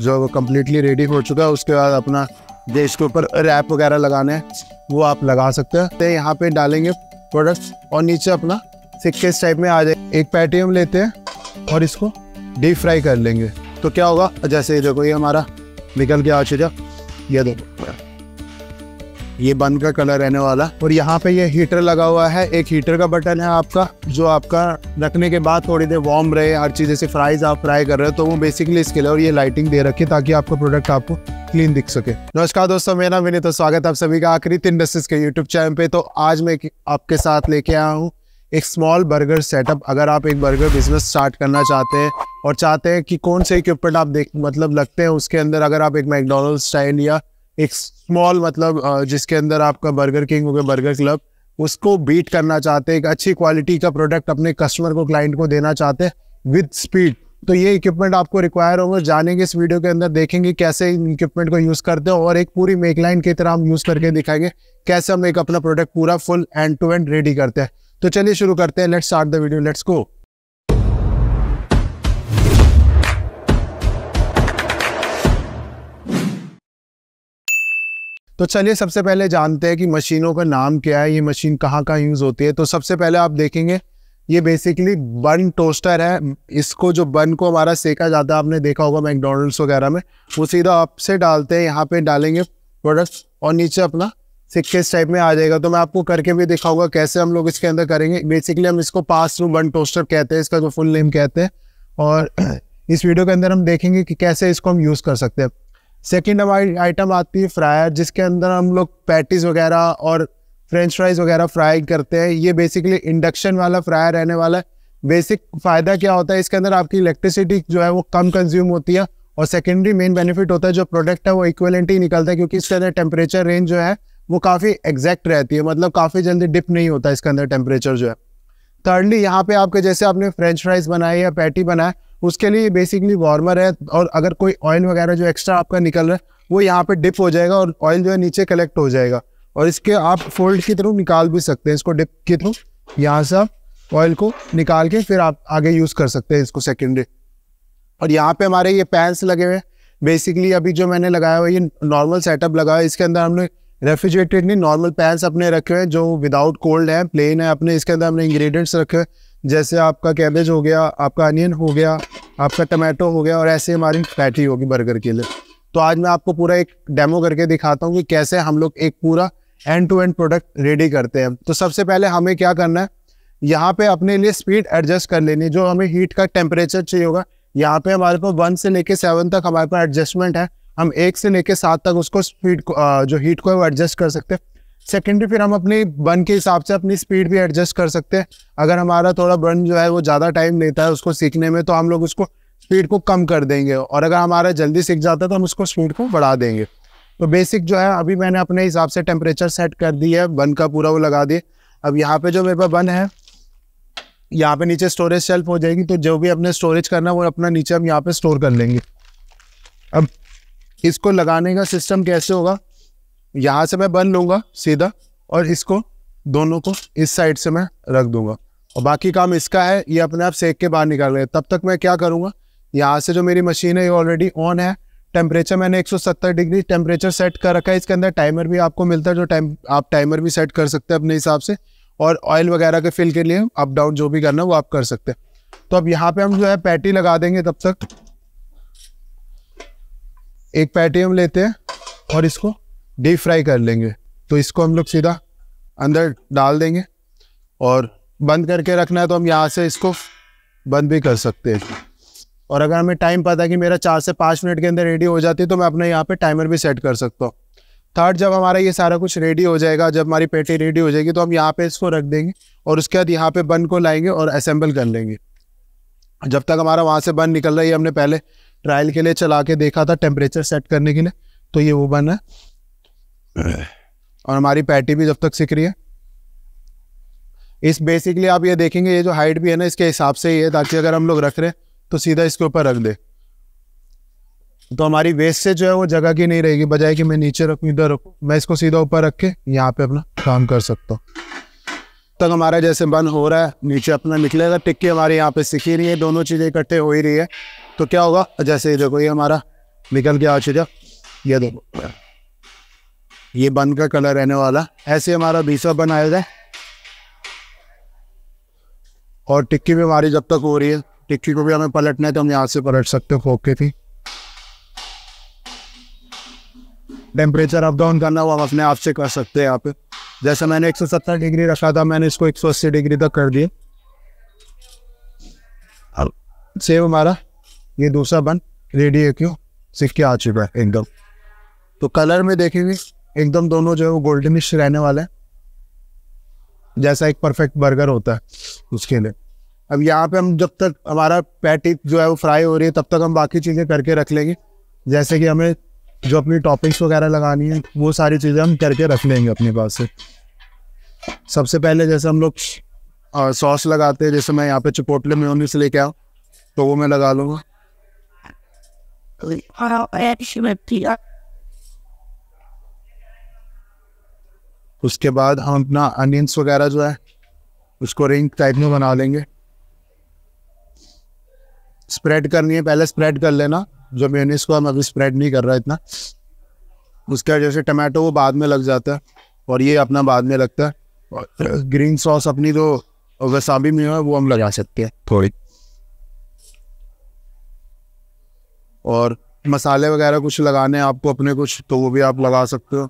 जो वो completely ready हो चुका है उसके बाद अपना देश के ऊपर रैप वगैरह लगाना है वो आप लगा सकते हैं तो यहाँ पे डालेंगे प्रोडक्ट्स और नीचे अपना सिक्के टाइप में आ जाए एक पैटी हम लेते हैं और इसको डीप फ्राई कर लेंगे तो क्या होगा जैसे देखो ये हमारा निकल के आ चुका ये देखो ये बंद का कलर रहने वाला और यहाँ पे ये हीटर लगा हुआ है एक हीटर का बटन है आपका जो आपका रखने के बाद थोड़ी देर वार्म रहे हर चीज़ जैसे फ्राइज आप फ्राई कर रहे हो तो वो बेसिकली इसके लिए और ये लाइटिंग दे रखी है ताकि आपका प्रोडक्ट आपको क्लीन दिख सके नमस्कार दोस्तों मेरा मैंने तो स्वागत है आप सभी का आखिरी इंडस्ट्रीज के यूट्यूब चैनल पे तो आज मैं आपके साथ लेके आया हूँ एक स्मॉल बर्गर सेटअप अगर आप एक बर्गर बिजनेस स्टार्ट करना चाहते हैं और चाहते हैं कि कौन से इक्विपमेंट आप देख मतलब लगते हैं उसके अंदर अगर आप एक मैकडोनल्ड स्टाइल या एक स्मॉल मतलब जिसके अंदर आपका बर्गर किंग हो गया बर्गर क्लब उसको बीट करना चाहते हैं एक अच्छी क्वालिटी का प्रोडक्ट अपने कस्टमर को क्लाइंट को देना चाहते हैं विद स्पीड तो ये इक्विपमेंट आपको रिक्वायर होंगे जानेंगे इस वीडियो के अंदर देखेंगे कैसे इन इक्विपमेंट को यूज़ करते हो और एक पूरी मेक लाइन की तरह हम यूज़ करके दिखाएंगे कैसे हम एक अपना प्रोडक्ट पूरा full end to end ready करते हैं तो चलिए शुरू करते हैं let's start the video let's go तो चलिए सबसे पहले जानते हैं कि मशीनों का नाम क्या है ये मशीन कहाँ कहाँ यूज़ होती है तो सबसे पहले आप देखेंगे ये बेसिकली बन टोस्टर है इसको जो बन को हमारा सेका जाता है आपने देखा होगा मैकडोनल्ड्स वगैरह में वो सीधा आपसे डालते हैं यहाँ पे डालेंगे प्रोडक्ट्स और नीचे अपना सिक्के इस टाइप में आ जाएगा तो मैं आपको करके भी दिखाऊंगा कैसे हम लोग इसके अंदर करेंगे बेसिकली हम इसको पास थ्रू बर्न टोस्टर कहते हैं इसका जो फुल नेम कहते हैं और इस वीडियो के अंदर हम देखेंगे कि कैसे इसको हम यूज़ कर सकते हैं सेकेंड आइटम आती है फ्रायर जिसके अंदर हम लोग पैटीज वगैरह और फ्रेंच फ्राइज वगैरह फ्राई करते हैं ये बेसिकली इंडक्शन वाला फ्रायर रहने वाला है बेसिक फ़ायदा क्या होता है इसके अंदर आपकी इलेक्ट्रिसिटी जो है वो कम कंज्यूम होती है और सेकेंडरी मेन बेनिफिट होता है जो प्रोडक्ट है वो इक्वलेंट ही निकलता है क्योंकि इसके अंदर टेम्परेचर रेंज जो है वो काफ़ी एग्जैक्ट रहती है मतलब काफ़ी जल्दी डिप नहीं होता इसके अंदर टेम्परेचर जो है थर्डली यहाँ पे आपके जैसे आपने फ्रेंच फ्राइज बनाए या पैटी बनाए उसके लिए बेसिकली वार्मर है और अगर कोई ऑयल वगैरह जो एक्स्ट्रा आपका निकल रहा है वो यहाँ पे डिप हो जाएगा और ऑयल जो है नीचे कलेक्ट हो जाएगा और इसके आप फोल्ड के थ्रू निकाल भी सकते हैं इसको डिप के थ्रू यहाँ से आप ऑयल को निकाल के फिर आप आगे यूज़ कर सकते हैं इसको सेकेंडरी और यहाँ पे हमारे ये पैंस लगे हुए हैं बेसिकली अभी जो मैंने लगाया हुआ ये नॉर्मल सेटअप लगा है इसके अंदर हमने रेफ्रिजरेटेड नहीं नॉर्मल पैंस अपने रखे हुए हैं जो विदाउट कोल्ड है प्लेन है अपने इसके अंदर हमने इंग्रेडिएंट्स रखे हुए जैसे आपका कैबेज हो गया आपका अनियन हो गया आपका टमाटो हो गया और ऐसे हमारी पैटी होगी बर्गर के लिए तो आज मैं आपको पूरा एक डेमो करके दिखाता हूँ कि कैसे हम लोग एक पूरा end to end product ready करते हैं तो सबसे पहले हमें क्या करना है यहाँ पे अपने लिए स्पीड एडजस्ट कर लेनी जो हमें हीट का टेम्परेचर चाहिए होगा यहाँ पे हमारे पास वन से लेके सेवन तक हमारे पास एडजस्टमेंट है हम एक से लेके सात तक उसको स्पीड जो हीट को है वो एडजस्ट कर सकते हैं सेकेंडरी फिर हम अपने बन के हिसाब से अपनी स्पीड भी एडजस्ट कर सकते हैं अगर हमारा थोड़ा बन जो है वो ज़्यादा टाइम लेता है उसको सीखने में तो हम लोग उसको स्पीड को कम कर देंगे और अगर हमारा जल्दी सीख जाता है तो हम उसको स्पीड को बढ़ा देंगे तो बेसिक जो है अभी मैंने अपने हिसाब से टेम्परेचर सेट कर दी है बन का पूरा वो लगा दिए अब यहाँ पे जो मेरे पास बन है यहाँ पे नीचे स्टोरेज शेल्फ हो जाएगी तो जो भी अपने स्टोरेज करना है वो अपना नीचे हम यहाँ पे स्टोर कर लेंगे अब इसको लगाने का सिस्टम कैसे होगा यहाँ से मैं बन लूँगा सीधा और इसको दोनों को इस साइड से मैं रख दूंगा और बाकी काम इसका है ये अपने आप सेक के बाहर निकाल गए तब तक मैं क्या करूँगा यहाँ से जो मेरी मशीन है ये ऑलरेडी ऑन है टेम्परेचर मैंने 170 डिग्री टेम्परेचर सेट कर रखा है इसके अंदर टाइमर भी आपको मिलता है जो टाइम आप टाइमर भी सेट कर सकते हैं अपने हिसाब से और ऑयल वगैरह के फिल के लिए अप डाउन जो भी करना वो आप कर सकते हैं तो अब यहाँ पे हम जो है पैटी लगा देंगे तब तक एक पैटी हम लेते हैं और इसको डीप फ्राई कर लेंगे तो इसको हम लोग सीधा अंदर डाल देंगे और बंद करके रखना है तो हम यहाँ से इसको बंद भी कर सकते हैं और अगर हमें टाइम पता कि मेरा चार से पाँच मिनट के अंदर रेडी हो जाती है तो मैं अपने यहाँ पे टाइमर भी सेट कर सकता हूँ थर्ड जब हमारा ये सारा कुछ रेडी हो जाएगा जब हमारी पेटी रेडी हो जाएगी तो हम यहाँ पे इसको रख देंगे और उसके बाद यहाँ पे बन को लाएंगे और असेंबल कर लेंगे जब तक हमारा वहाँ से बन निकल रहा है हमने पहले ट्रायल के लिए चला के देखा था टेम्परेचर सेट करने के लिए तो ये वो बन है और हमारी पैटी भी जब तक सीख रही है इस बेसिकली आप ये देखेंगे ये जो हाइट भी है ना इसके हिसाब से ही है ताकि अगर हम लोग रख रहे हैं तो सीधा इसके ऊपर रख दे तो हमारी वेस्ट से जो है वो जगह की नहीं रहेगी बजाय कि मैं नीचे रखूँ इधर रखूँ मैं इसको सीधा ऊपर रख के यहाँ पे अपना काम कर सकता हूँ तक हमारा जैसे बंद हो रहा है नीचे अपना निकलेगा टिक्की हमारे यहाँ पे सीखी रही है दोनों चीज़ें इकट्ठे हो ही रही है तो क्या होगा जैसे देखो ये हमारा निकल के आ चीज़ा ये देखो ये बन का कलर रहने वाला ऐसे हमारा भीसा बनाया जाए और टिक्की भी हमारी जब तक हो रही है टिक्की को भी हमें पलटना है तो हम यहाँ से पलट सकते हो फोक के थी टेम्परेचर अप डाउन करना वो हम अपने आप से कर सकते हैं यहाँ पे जैसे मैंने 170 डिग्री रखा था मैंने इसको 180 डिग्री तक कर दिए अब सेव हमारा ये दूसरा बन रेडी है क्यों सिक्के आ चुका है एकदम तो कलर में देखेंगे एकदम दोनों जो है वो गोल्डनिश रहने वाला है जैसा एक परफेक्ट बर्गर होता है उसके लिए अब यहाँ पे हम जब तक हमारा पैटी जो है वो फ्राई हो रही है तब तक हम बाकी चीज़ें करके रख लेंगे जैसे कि हमें जो अपनी टॉपिक्स वगैरह लगानी है वो सारी चीज़ें हम करके रख लेंगे अपने पास से सबसे पहले जैसे हम लोग सॉस लगाते हैं जैसे मैं यहाँ पे चिपोटले में से लेके आऊँ तो वो मैं लगा लूँगा उसके बाद हम अपना अनियंस वगैरह जो है उसको रिंग टाइप में बना लेंगे स्प्रेड करनी है पहले स्प्रेड कर लेना जो मेनिस को हम अभी स्प्रेड नहीं कर रहा इतना उसके जैसे टमाटो वो बाद में लग जाता है और ये अपना बाद में लगता है और ग्रीन सॉस अपनी जो वसाबी में है वो हम लगा सकते हैं थोड़ी और मसाले वगैरह कुछ लगाने हैं आपको अपने कुछ तो वो भी आप लगा सकते हो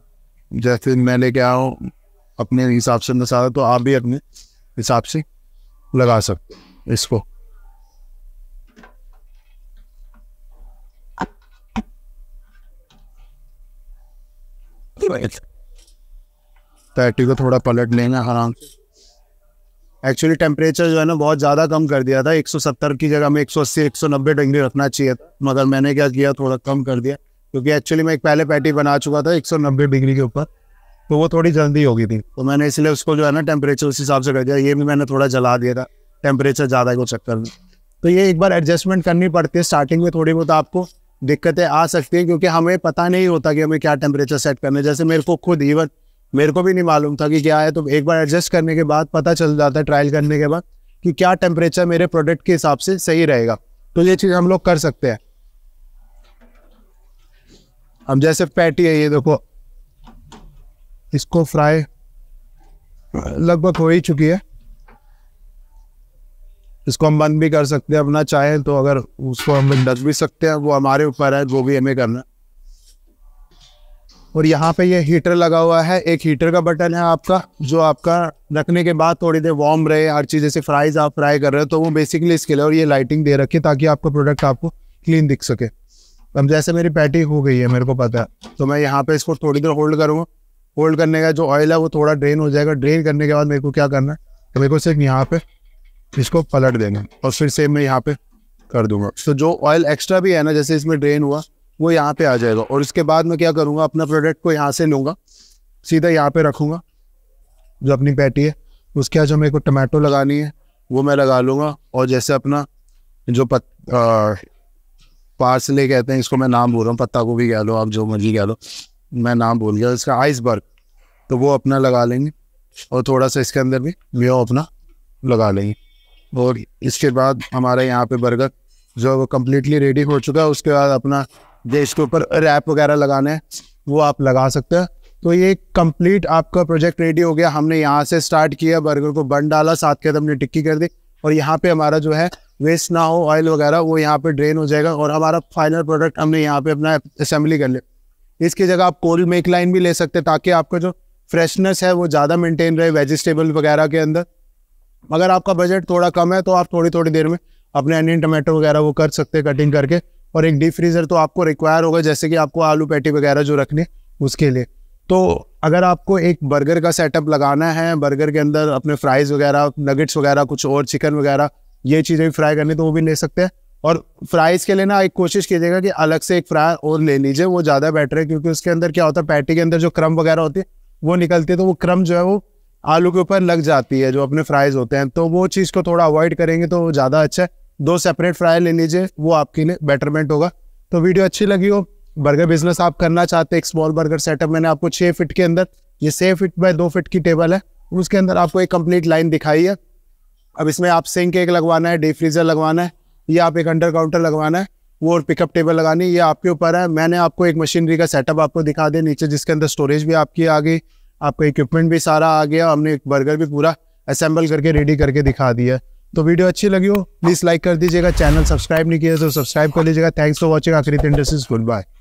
जैसे मैं लेके आया हूँ अपने हिसाब से मसाला तो आप भी अपने हिसाब से लगा सकते इसको पैटी को थोड़ा पलट लेना आराम से एक्चुअली टेम्परेचर जो है ना बहुत ज़्यादा कम कर दिया था 170 की जगह में 180 190 डिग्री रखना चाहिए था मगर मैंने क्या किया थोड़ा कम कर दिया क्योंकि एक्चुअली मैं एक पहले पैटी बना चुका था नब्बे डिग्री के ऊपर तो वो थोड़ी जल्दी हो गई थी तो मैंने इसलिए उसको जो है ना टेम्परेचर उस हिसाब से कर दिया ये भी मैंने थोड़ा जला दिया था टेम्परेचर ज़्यादा को चक्कर में तो ये एक बार एडजस्टमेंट करनी पड़ती है स्टार्टिंग में थोड़ी बहुत आपको दिक्कतें आ सकती हैं क्योंकि हमें पता नहीं होता कि हमें क्या टेम्परेचर सेट करना है जैसे मेरे को खुद इवन मेरे को भी नहीं मालूम था कि क्या है तो एक बार एडजस्ट करने के बाद पता चल जाता है ट्रायल करने के बाद कि क्या टेम्परेचर मेरे प्रोडक्ट के हिसाब से सही रहेगा तो ये चीज़ हम लोग कर सकते हैं अब जैसे पैटी है ये देखो इसको फ्राई लगभग हो ही चुकी है इसको हम बंद भी कर सकते हैं अपना चाहे तो अगर उसको हम डच भी सकते हैं वो हमारे ऊपर है वो भी हमें करना और यहाँ पे ये हीटर लगा हुआ है एक हीटर का बटन है आपका जो आपका रखने के बाद थोड़ी देर वार्म रहे हर चीज़ जैसे फ्राइज आप फ्राई कर रहे हो तो वो बेसिकली इसके लिए और ये लाइटिंग दे रखी है ताकि आपका प्रोडक्ट आपको क्लीन दिख सके अब जैसे मेरी पैटी हो गई है मेरे को पता है तो मैं यहाँ पे इसको थोड़ी देर होल्ड करूँगा होल्ड करने का जो ऑयल है वो थोड़ा ड्रेन हो जाएगा ड्रेन करने के बाद मेरे को क्या करना है तो मेरे को सिर्फ यहाँ पे इसको पलट देना और फिर से मैं यहाँ पे कर दूंगा तो जो ऑयल एक्स्ट्रा भी है ना जैसे इसमें ड्रेन हुआ वो यहाँ पे आ जाएगा और इसके बाद मैं क्या करूँगा अपना प्रोडक्ट को यहाँ से लूँगा सीधा यहाँ पे रखूँगा जो अपनी पैटी है उसके बाद जो मेरे को टमाटो लगानी है वो मैं लगा लूँगा और जैसे अपना जो पत, आ, पार्सले कहते हैं इसको मैं नाम बोल रहा हूँ पत्ता गोभी कह लो आप जो मर्जी कह लो मैं नाम बोल गया इसका आइसबर्ग तो वो अपना लगा लेंगे और थोड़ा सा इसके अंदर भी मेो अपना लगा लेंगे और इसके बाद हमारे यहाँ पे बर्गर जो है वो कम्प्लीटली रेडी हो चुका है उसके बाद अपना देश के ऊपर रैप वगैरह लगाना है वो आप लगा सकते हैं तो ये कंप्लीट आपका प्रोजेक्ट रेडी हो गया हमने यहाँ से स्टार्ट किया बर्गर को बन डाला साथ के हमने टिक्की कर दी और यहाँ पे हमारा जो है वेस्ट ना हो ऑयल वगैरह वो यहाँ पे ड्रेन हो जाएगा और हमारा फाइनल प्रोडक्ट हमने यहाँ पे अपना असेंबली कर लिया इसकी जगह आप कोल्ड मेक लाइन भी ले सकते हैं ताकि आपका जो फ्रेशनेस है वो ज़्यादा मेंटेन रहे वेजिटेबल वगैरह के अंदर अगर आपका बजट थोड़ा कम है तो आप थोड़ी थोड़ी देर में अपने अनियन टमाटो वगैरह वो कर सकते हैं कटिंग करके और एक डीप फ्रीज़र तो आपको रिक्वायर होगा जैसे कि आपको आलू पैटी वगैरह जो रखने उसके लिए तो अगर आपको एक बर्गर का सेटअप लगाना है बर्गर के अंदर अपने फ्राइज़ वगैरह नगेट्स वगैरह कुछ और चिकन वगैरह ये चीज़ें भी फ्राई करनी तो वो भी ले सकते हैं और फ्राइज़ के लिए ना एक कोशिश कीजिएगा कि अलग से एक फ्राई और ले लीजिए वो ज़्यादा बेटर है क्योंकि उसके अंदर क्या होता है पैटी के अंदर जो क्रम वगैरह होती है वो निकलती है तो वो क्रम जो है वो आलू के ऊपर लग जाती है जो अपने फ्राइज़ होते हैं तो वो चीज़ को थोड़ा अवॉइड करेंगे तो ज़्यादा अच्छा है दो सेपरेट फ्राई ले लीजिए वो आपके लिए बेटरमेंट होगा तो वीडियो अच्छी लगी हो बर्गर बिजनेस आप करना चाहते एक स्मॉल बर्गर सेटअप मैंने आपको छः फिट के अंदर ये छः फिट बाय दो फिट की टेबल है उसके अंदर आपको एक कंप्लीट लाइन दिखाई है अब इसमें आप सिंक एक लगवाना है डीप फ्रीज़र लगवाना है या आप एक अंडर काउंटर लगवाना है वो और पिकअप टेबल लगानी ये आपके ऊपर है मैंने आपको एक मशीनरी का सेटअप आपको दिखा दिया नीचे जिसके अंदर स्टोरेज भी आपकी आ गई आपका इक्विपमेंट भी सारा आ गया हमने एक बर्गर भी पूरा असेंबल करके रेडी करके दिखा दिया तो वीडियो अच्छी लगी हो प्लीज़ लाइक कर दीजिएगा चैनल सब्सक्राइब नहीं किया तो सब्सक्राइब कर लीजिएगा थैंक्स फॉर वॉचिंग आखिरी इंडस्ट्रीज गुड बाय